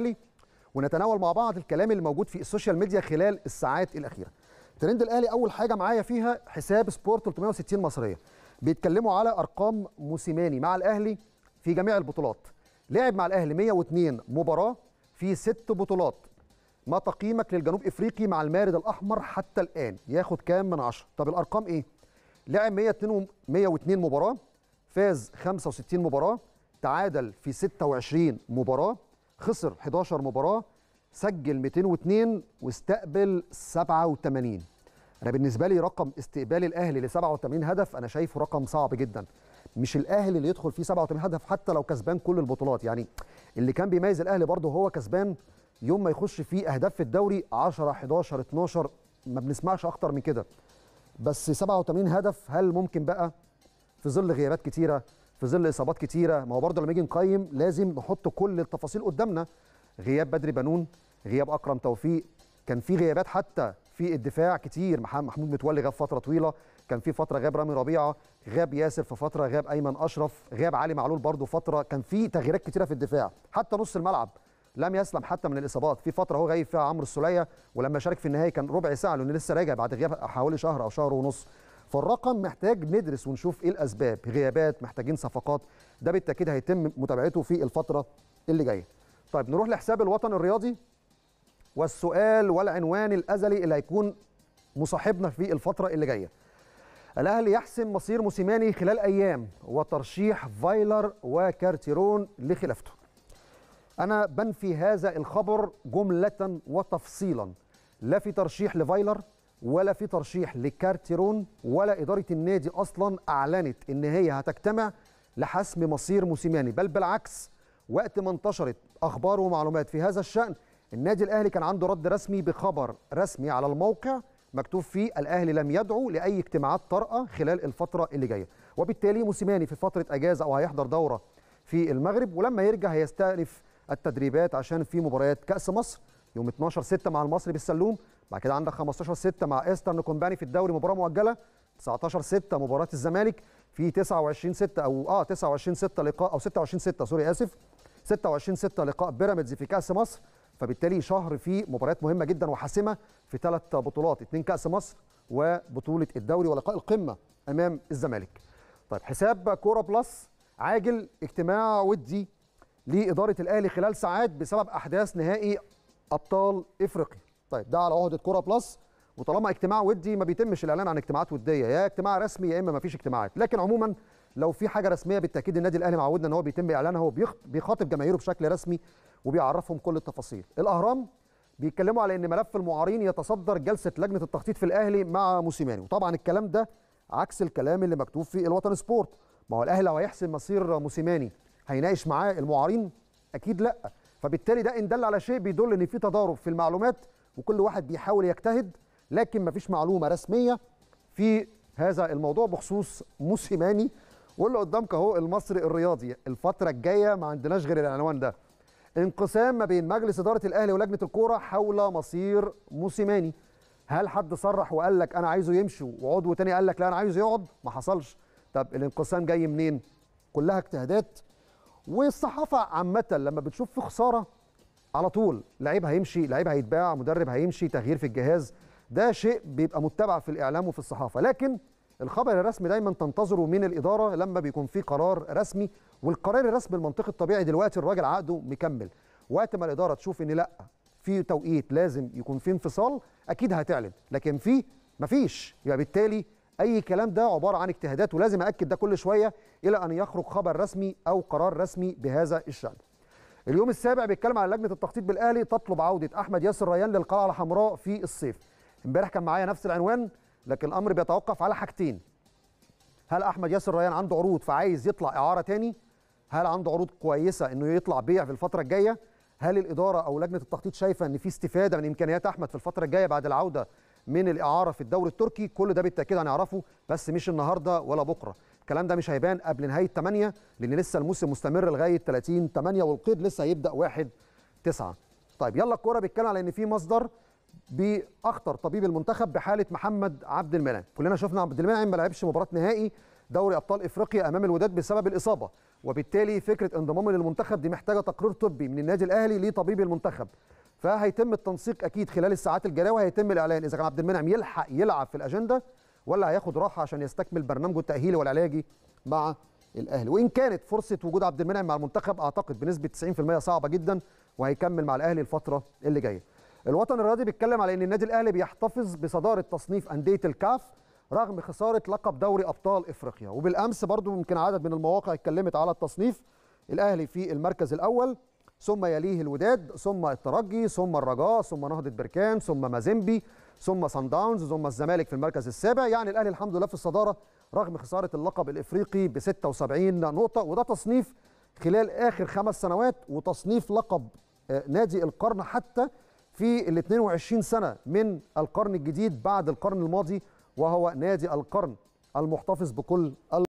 الخليج ونتناول مع بعض الكلام اللي موجود في السوشيال ميديا خلال الساعات الاخيره ترند الاهلي اول حاجه معايا فيها حساب سبورت 360 مصريه بيتكلموا على ارقام موسيماني مع الاهلي في جميع البطولات لعب مع الاهلي 102 مباراه في ست بطولات ما تقييمك للجنوب افريقي مع المارد الاحمر حتى الان ياخد كام من 10 طب الارقام ايه لعب 102 مباراه فاز 65 مباراه تعادل في 26 مباراه خسر 11 مباراه سجل 202 واستقبل 87 انا بالنسبه لي رقم استقبال الاهلي ل 87 هدف انا شايفه رقم صعب جدا مش الاهلي اللي يدخل فيه 87 هدف حتى لو كسبان كل البطولات يعني اللي كان بيميز الاهلي برضه هو كسبان يوم ما يخش فيه اهداف في الدوري 10 11 12 ما بنسمعش اكتر من كده بس 87 هدف هل ممكن بقى في ظل غيابات كتيره في ظل اصابات كتيره ما هو برضه لما نيجي نقيم لازم نحط كل التفاصيل قدامنا غياب بدري بنون غياب اكرم توفيق كان في غيابات حتى في الدفاع كتير محمود متولي غاب فتره طويله كان في فتره غاب رامي ربيعه غاب ياسر في فتره غاب ايمن اشرف غاب علي معلول برضه فتره كان في تغييرات كتيره في الدفاع حتى نص الملعب لم يسلم حتى من الاصابات في فتره هو غايب فيها عمرو السليه ولما شارك في النهائي كان ربع ساعه لانه لسه راجع بعد غياب حوالي شهر او شهر ونص فالرقم محتاج ندرس ونشوف ايه الاسباب غيابات محتاجين صفقات ده بالتاكيد هيتم متابعته في الفتره اللي جايه طيب نروح لحساب الوطن الرياضي والسؤال والعنوان الازلي اللي هيكون مصاحبنا في الفتره اللي جايه الاهلي يحسم مصير موسيماني خلال ايام وترشيح فايلر وكارتيرون لخلافته انا بنفي هذا الخبر جمله وتفصيلا لا في ترشيح لفايلر ولا في ترشيح لكارتيرون ولا إدارة النادي أصلا أعلنت إن هي هتجتمع لحسم مصير موسيماني بل بالعكس وقت ما انتشرت أخبار ومعلومات في هذا الشأن النادي الأهلي كان عنده رد رسمي بخبر رسمي على الموقع مكتوب فيه الأهلي لم يدعو لأي اجتماعات طارئة خلال الفترة اللي جاية وبالتالي موسيماني في فترة أجازة أو هيحضر دورة في المغرب ولما يرجع هيستأنف التدريبات عشان في مباريات كأس مصر يوم 12 6 مع المصري بالسلوم بعد كده عندك 15 6 مع ايسترن كومباني في الدوري مباراه مؤجله 19 6 مباراه الزمالك في 29 6 او اه 29 6 لقاء او 26 6 سوري اسف 26 6 لقاء بيراميدز في كاس مصر فبالتالي شهر فيه مباريات مهمه جدا وحاسمه في ثلاث بطولات اثنين كاس مصر وبطوله الدوري ولقاء القمه امام الزمالك طيب حساب كوره بلس عاجل اجتماع ودي لاداره الاهلي خلال ساعات بسبب احداث نهائي ابطال افريقيا طيب ده على عهده كوره بلس وطالما اجتماع ودي ما بيتمش الاعلان عن اجتماعات وديه يا اجتماع رسمي يا اما ما فيش اجتماعات لكن عموما لو في حاجه رسميه بالتاكيد النادي الاهلي معودنا ان هو بيتم اعلانها وبيخاطب جماهيره بشكل رسمي وبيعرفهم كل التفاصيل الاهرام بيتكلموا على ان ملف المعارين يتصدر جلسه لجنه التخطيط في الاهلي مع موسيماني وطبعا الكلام ده عكس الكلام اللي مكتوب في الوطن سبورت ما هو الاهلي لو هيحسم مصير موسيماني هيناقش معاه المعارين اكيد لا فبالتالي ده ان دل على شيء بيدل ان في تضارب في المعلومات وكل واحد بيحاول يجتهد لكن مفيش معلومه رسميه في هذا الموضوع بخصوص موسيماني واللي قدامك اهو المصري الرياضي الفتره الجايه ما عندناش غير العنوان ده انقسام ما بين مجلس اداره الاهلي ولجنه الكوره حول مصير موسيماني هل حد صرح وقال لك انا عايزه يمشي وعضو تاني قال لك لا انا عايزه يقعد ما حصلش طب الانقسام جاي منين كلها اجتهادات والصحافه عامه لما بتشوف في خساره على طول لعيب هيمشي لعيب هيتباع مدرب هيمشي تغيير في الجهاز ده شيء بيبقى متبع في الاعلام وفي الصحافه لكن الخبر الرسمي دايما تنتظره من الاداره لما بيكون في قرار رسمي والقرار الرسمي المنطقي الطبيعي دلوقتي الراجل عقده مكمل وقت ما الاداره تشوف ان لا في توقيت لازم يكون في انفصال اكيد هتعلن لكن في مفيش يبقى بالتالي اي كلام ده عباره عن اجتهادات ولازم ااكد ده كل شويه الى ان يخرج خبر رسمي او قرار رسمي بهذا الشان اليوم السابع بيتكلم عن لجنه التخطيط بالاهلي تطلب عوده احمد ياسر ريان للقلعه الحمراء في الصيف امبارح كان معايا نفس العنوان لكن الامر بيتوقف على حاجتين هل احمد ياسر ريان عنده عروض فعايز يطلع اعاره تاني هل عنده عروض كويسه انه يطلع بيع في الفتره الجايه هل الاداره او لجنه التخطيط شايفه ان في استفاده من امكانيات احمد في الفتره الجايه بعد العوده من الاعاره في الدوري التركي كل ده بالتاكيد هنعرفه بس مش النهارده ولا بكره الكلام ده مش هيبان قبل نهايه 8 لان لسه الموسم مستمر لغايه 30 8 والقيد لسه هيبدا 1 9 طيب يلا الكوره بيتكلم على ان في مصدر باخطر طبيب المنتخب بحاله محمد عبد المنعم كلنا شفنا عبد المنعم ما لعبش مباراه نهائي دوري ابطال افريقيا امام الوداد بسبب الاصابه وبالتالي فكره انضمامه للمنتخب دي محتاجه تقرير طبي من النادي الاهلي لطبيب المنتخب فهيتم التنسيق اكيد خلال الساعات الجايه وهيتم الاعلان اذا كان عبد المنعم يلحق يلعب في الاجنده ولا هياخد راحه عشان يستكمل برنامجه التاهيلي والعلاجي مع الاهلي وان كانت فرصه وجود عبد المنعم مع المنتخب اعتقد بنسبه 90% صعبه جدا وهيكمل مع الاهلي الفتره اللي جايه الوطن الرياضي بيتكلم على ان النادي الاهلي بيحتفظ بصداره تصنيف انديه الكاف رغم خساره لقب دوري ابطال افريقيا وبالامس برضو يمكن عدد من المواقع اتكلمت على التصنيف الاهلي في المركز الاول ثم يليه الوداد ثم الترجي ثم الرجاء ثم نهضه بركان ثم مازيمبي ثم سان داونز ثم الزمالك في المركز السابع يعني الاهلي الحمد لله في الصداره رغم خساره اللقب الافريقي ب 76 نقطه وده تصنيف خلال اخر خمس سنوات وتصنيف لقب آه، نادي القرن حتى في ال 22 سنه من القرن الجديد بعد القرن الماضي وهو نادي القرن المحتفظ بكل